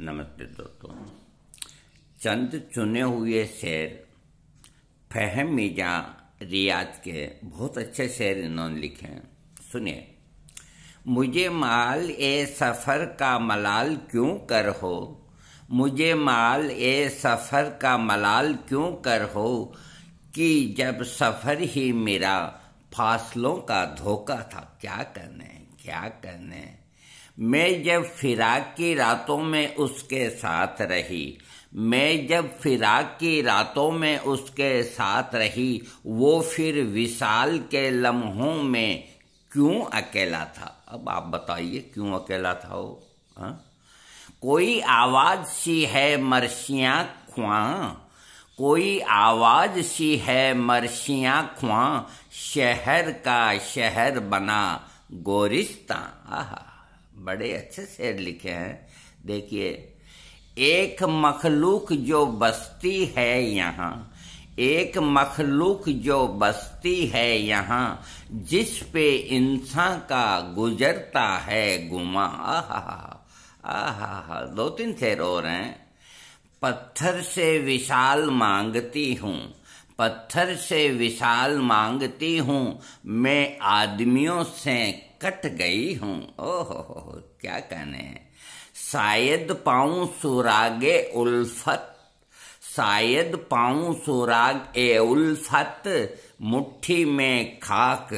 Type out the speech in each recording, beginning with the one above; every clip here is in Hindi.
नमस्ते दोस्तों चंद चुने हुए शेर फहम मिजा रियाज के बहुत अच्छे शेर इन्होंने लिखे हैं सुनिए मुझे माल ए सफ़र का मलाल क्यों कर हो मुझे माल ए सफ़र का मलाल क्यों कर हो कि जब सफ़र ही मेरा फासलों का धोखा था क्या करने क्या करने मैं जब फिराक की रातों में उसके साथ रही मैं जब फिराक की रातों में उसके साथ रही वो फिर विशाल के लम्हों में क्यों अकेला था अब आप बताइए क्यों अकेला था वो हाँ? कोई आवाज सी है मरसिया ख्वा कोई आवाज सी है मरसिया ख्वा शहर का शहर बना गोरिस्तान आहा बड़े अच्छे शेर लिखे हैं देखिए एक मखलूक जो बस्ती है यहाँ एक मखलूक जो बस्ती है यहाँ जिस पे इंसान का गुजरता है गुमा आहा आहा दो तीन शेर और हैं पत्थर से विशाल मांगती हूँ पत्थर से विशाल मांगती हूँ मैं आदमियों से कट गई हूँ ओहो क्या कहने शायद पाऊँ सुरागे उल्फत शायद पाऊँ सुराग ए उल्फत मुट्ठी में खाक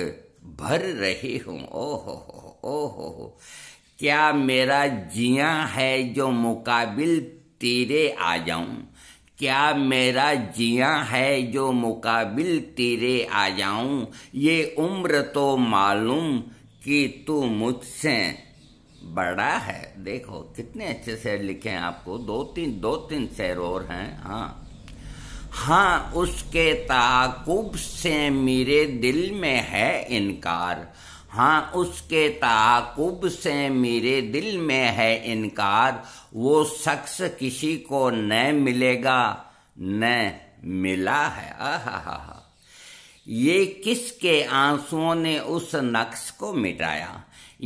भर रही हूँ ओह हो क्या मेरा जिया है जो मुकाबिल तीरे आ जाऊं क्या मेरा जिया है जो मुकाबिल तेरे आ जाऊं ये उम्र तो मालूम कि तू मुझसे बड़ा है देखो कितने अच्छे शेर लिखे हैं आपको दो तीन दो तीन शेर और हैं हाँ हाँ उसके ताकुब से मेरे दिल में है इनकार हाँ उसके ताकुब से मेरे दिल में है इनकार वो शख्स किसी को न मिलेगा न मिला है आहा ये किसके आंसुओं ने उस नक्श को मिटाया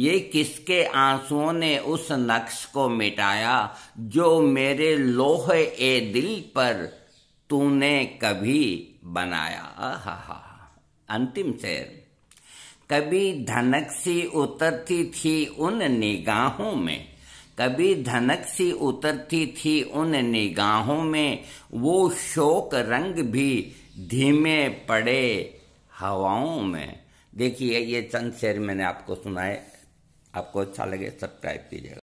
ये किसके आंसुओं ने उस नक्श को मिटाया जो मेरे लोह ए दिल पर तूने कभी बनाया आहा अंतिम शेर कभी धनक सी उतरती थी उन निगाहों में कभी धनक सी उतरती थी उन निगाहों में वो शोक रंग भी धीमे पड़े हवाओं में देखिए ये चंद शेर मैंने आपको सुनाए आपको अच्छा लगे सब्सक्राइब कीजिएगा